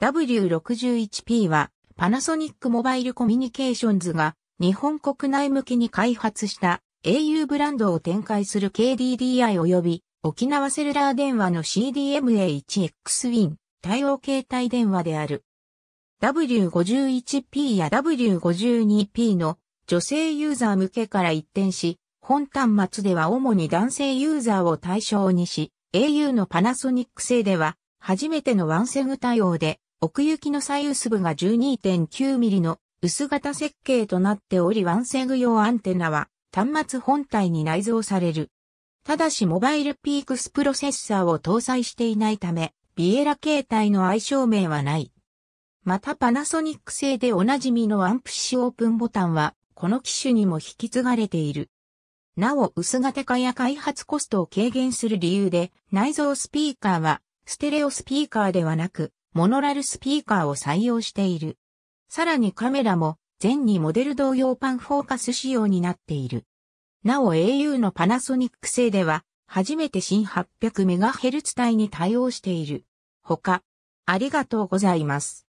W61P はパナソニックモバイルコミュニケーションズが日本国内向けに開発した au ブランドを展開する KDDI 及び沖縄セルラー電話の CDMA1XWIN 対応携帯電話である。W51P や W52P の女性ユーザー向けから一転し、本端末では主に男性ユーザーを対象にし、au のパナソニック製では初めてのワンセグ対応で奥行きの左右部が12.9ミリの薄型設計となっておりワンセグ用アンテナは端末本体に内蔵される。ただしモバイルピークスプロセッサーを搭載していないため、ビエラ形態の相性名はない。またパナソニック製でおなじみのアンプシオープンボタンは、この機種にも引き継がれている。なお薄型化や開発コストを軽減する理由で、内蔵スピーカーは、ステレオスピーカーではなく、モノラルスピーカーを採用している。さらにカメラも前にモデル同様パンフォーカス仕様になっている。なお au のパナソニック製では初めて新 800MHz 帯に対応している。他、ありがとうございます。